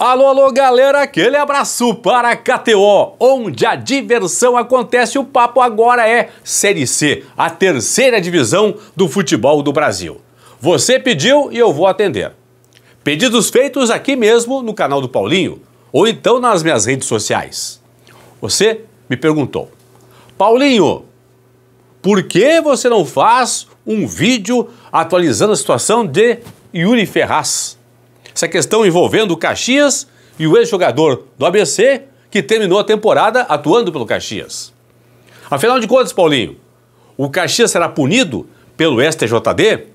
Alô, alô, galera, aquele abraço para a KTO, onde a diversão acontece. O papo agora é Série C, a terceira divisão do futebol do Brasil. Você pediu e eu vou atender. Pedidos feitos aqui mesmo no canal do Paulinho ou então nas minhas redes sociais. Você me perguntou, Paulinho, por que você não faz um vídeo atualizando a situação de Yuri Ferraz? Essa questão envolvendo o Caxias e o ex-jogador do ABC que terminou a temporada atuando pelo Caxias. Afinal de contas, Paulinho, o Caxias será punido pelo STJD?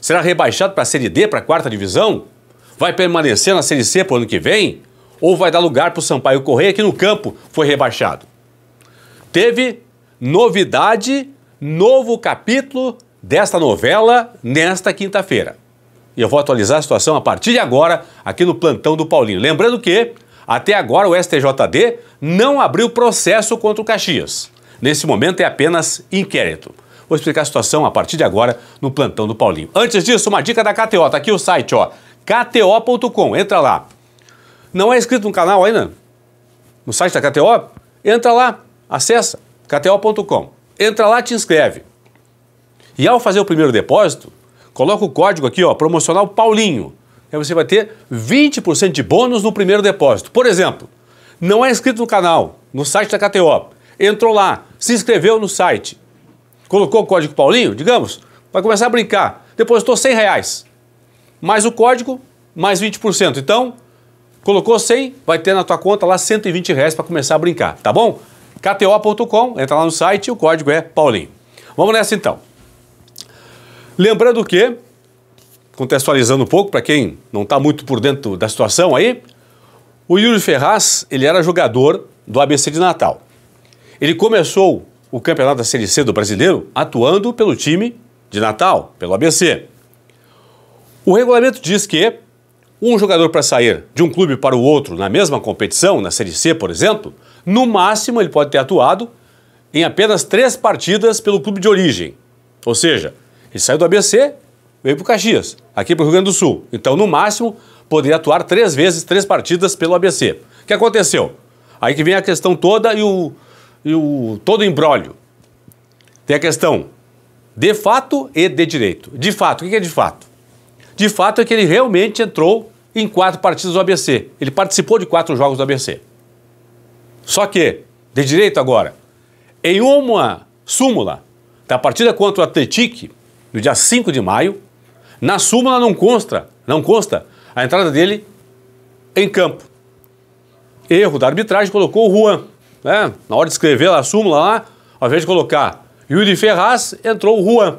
Será rebaixado para a Série D, para a quarta divisão? Vai permanecer na Série C para o ano que vem? Ou vai dar lugar para o Sampaio Correia, que no campo foi rebaixado? Teve novidade, novo capítulo desta novela nesta quinta-feira. E eu vou atualizar a situação a partir de agora aqui no plantão do Paulinho. Lembrando que, até agora, o STJD não abriu processo contra o Caxias. Nesse momento é apenas inquérito. Vou explicar a situação a partir de agora no plantão do Paulinho. Antes disso, uma dica da KTO. Tá aqui o site, ó. KTO.com. Entra lá. Não é inscrito no canal ainda? No site da KTO? Entra lá. Acessa. KTO.com. Entra lá, te inscreve. E ao fazer o primeiro depósito, Coloca o código aqui, ó, promocional Paulinho. Aí você vai ter 20% de bônus no primeiro depósito. Por exemplo, não é inscrito no canal, no site da KTO. Entrou lá, se inscreveu no site, colocou o código Paulinho, digamos, vai começar a brincar. Depositou 100 reais, mais o código, mais 20%. Então, colocou 100, vai ter na tua conta lá 120 reais para começar a brincar, tá bom? KTO.com, entra lá no site, o código é Paulinho. Vamos nessa então. Lembrando que, contextualizando um pouco para quem não está muito por dentro da situação aí, o Yuri Ferraz ele era jogador do ABC de Natal. Ele começou o campeonato da Série C do Brasileiro atuando pelo time de Natal, pelo ABC. O regulamento diz que um jogador para sair de um clube para o outro na mesma competição, na Série C, por exemplo, no máximo ele pode ter atuado em apenas três partidas pelo clube de origem. Ou seja, ele saiu do ABC, veio para o Caxias, aqui para o Rio Grande do Sul. Então, no máximo, poderia atuar três vezes, três partidas pelo ABC. O que aconteceu? Aí que vem a questão toda e o, e o todo o embrólio. Tem a questão de fato e de direito. De fato, o que é de fato? De fato é que ele realmente entrou em quatro partidas do ABC. Ele participou de quatro jogos do ABC. Só que, de direito agora, em uma súmula da partida contra o Atletique, do dia 5 de maio, na súmula não consta, não consta a entrada dele em campo. Erro da arbitragem colocou o Juan. Né? Na hora de escrever a súmula lá, ao invés de colocar Yuri Ferraz, entrou o Juan.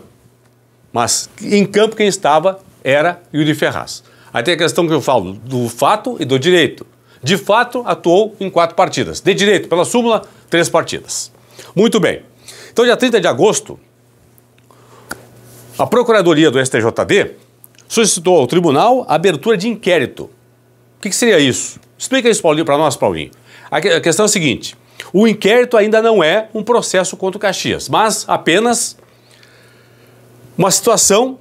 Mas em campo quem estava era Yuri Ferraz. Aí tem a questão que eu falo do fato e do direito. De fato, atuou em quatro partidas. De direito, pela súmula, três partidas. Muito bem. Então, dia 30 de agosto, a Procuradoria do STJD solicitou ao tribunal a abertura de inquérito. O que, que seria isso? Explica isso, Paulinho, para nós, Paulinho. A, que, a questão é a seguinte: o inquérito ainda não é um processo contra o Caxias, mas apenas uma situação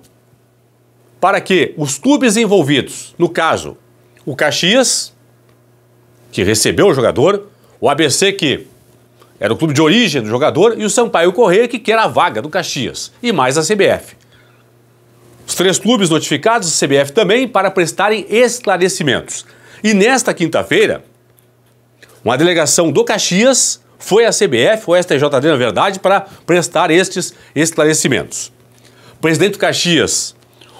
para que os clubes envolvidos, no caso, o Caxias, que recebeu o jogador, o ABC, que era o clube de origem do jogador e o Sampaio Correia que quer a vaga do Caxias, e mais a CBF. Os três clubes notificados, a CBF também, para prestarem esclarecimentos. E nesta quinta-feira, uma delegação do Caxias foi à CBF, ou STJD, na verdade, para prestar estes esclarecimentos. O presidente do Caxias,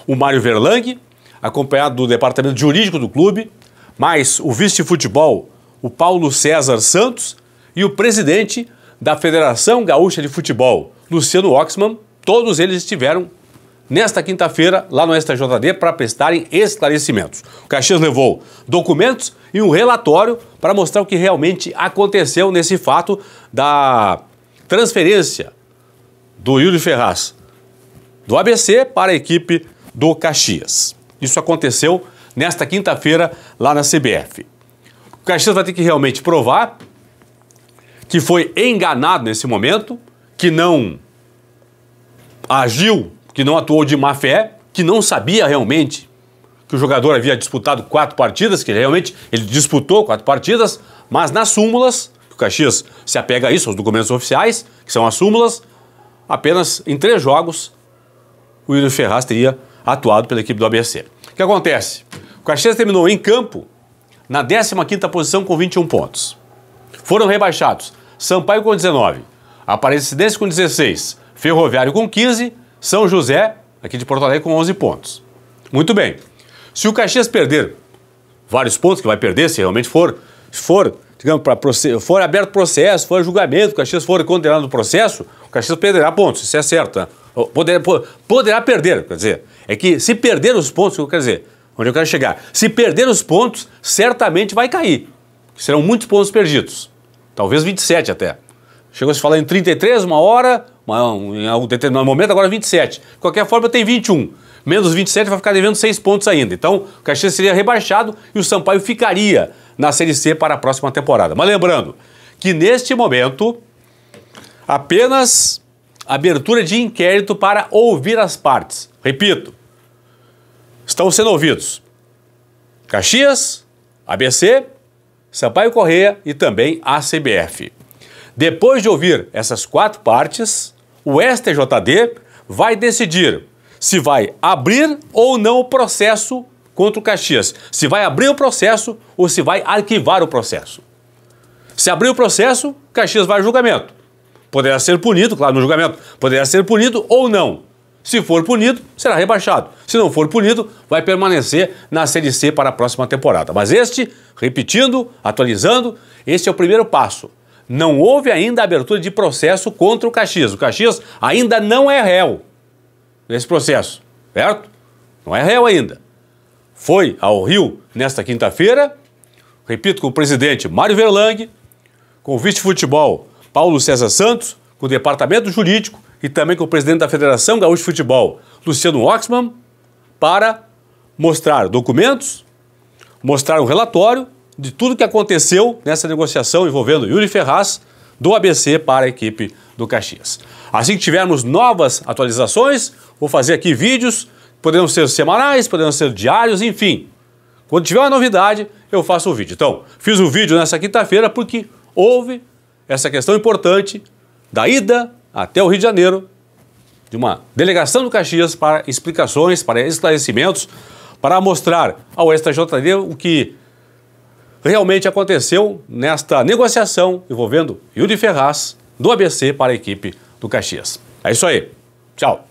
o Mário Verlang, acompanhado do departamento jurídico do clube, mais o vice-futebol, o Paulo César Santos, e o presidente da Federação Gaúcha de Futebol, Luciano Oxman, todos eles estiveram nesta quinta-feira lá no STJD para prestarem esclarecimentos. O Caxias levou documentos e um relatório para mostrar o que realmente aconteceu nesse fato da transferência do Yuri Ferraz do ABC para a equipe do Caxias. Isso aconteceu nesta quinta-feira lá na CBF. O Caxias vai ter que realmente provar que foi enganado nesse momento, que não agiu, que não atuou de má fé, que não sabia realmente que o jogador havia disputado quatro partidas, que realmente ele disputou quatro partidas, mas nas súmulas, o Caxias se apega a isso, aos documentos oficiais, que são as súmulas, apenas em três jogos o William Ferraz teria atuado pela equipe do ABC. O que acontece? O Caxias terminou em campo na 15ª posição com 21 pontos. Foram rebaixados Sampaio com 19, Aparecidense com 16, Ferroviário com 15, São José, aqui de Porto Alegre, com 11 pontos. Muito bem. Se o Caxias perder vários pontos, que vai perder se realmente for, se for, digamos, para for aberto processo, for julgamento, o Caxias for condenado no processo, o Caxias perderá pontos, isso é certo. Né? poderá perder, quer dizer, é que se perder os pontos, quer dizer, onde eu quero chegar, se perder os pontos, certamente vai cair. Serão muitos pontos perdidos talvez 27 até. Chegou a se falar em 33 uma hora, uma, em algum determinado momento, agora 27. De qualquer forma, tem 21. Menos 27 vai ficar devendo 6 pontos ainda. Então, o Caxias seria rebaixado e o Sampaio ficaria na Série C para a próxima temporada. Mas lembrando que neste momento, apenas abertura de inquérito para ouvir as partes. Repito, estão sendo ouvidos Caxias, ABC Sampaio Correia e também a CBF. Depois de ouvir essas quatro partes, o STJD vai decidir se vai abrir ou não o processo contra o Caxias, se vai abrir o processo ou se vai arquivar o processo. Se abrir o processo, Caxias vai ao julgamento. Poderá ser punido, claro, no julgamento, poderá ser punido ou não. Se for punido, será rebaixado. Se não for punido, vai permanecer na Série C para a próxima temporada. Mas este, repetindo, atualizando, este é o primeiro passo. Não houve ainda abertura de processo contra o Caxias. O Caxias ainda não é réu nesse processo, certo? Não é réu ainda. Foi ao Rio nesta quinta-feira, repito, com o presidente Mário Verlang, com o vice-futebol Paulo César Santos, com o departamento jurídico e também com o presidente da Federação Gaúcho de Futebol, Luciano Oxman, para mostrar documentos, mostrar um relatório de tudo que aconteceu nessa negociação envolvendo Yuri Ferraz do ABC para a equipe do Caxias. Assim que tivermos novas atualizações, vou fazer aqui vídeos, poderão ser semanais, poderão ser diários, enfim. Quando tiver uma novidade, eu faço o vídeo. Então, fiz o vídeo nessa quinta-feira porque houve essa questão importante da ida até o Rio de Janeiro de uma delegação do Caxias para explicações, para esclarecimentos, para mostrar ao STJD o que realmente aconteceu nesta negociação envolvendo Yuri Ferraz do ABC para a equipe do Caxias. É isso aí. Tchau.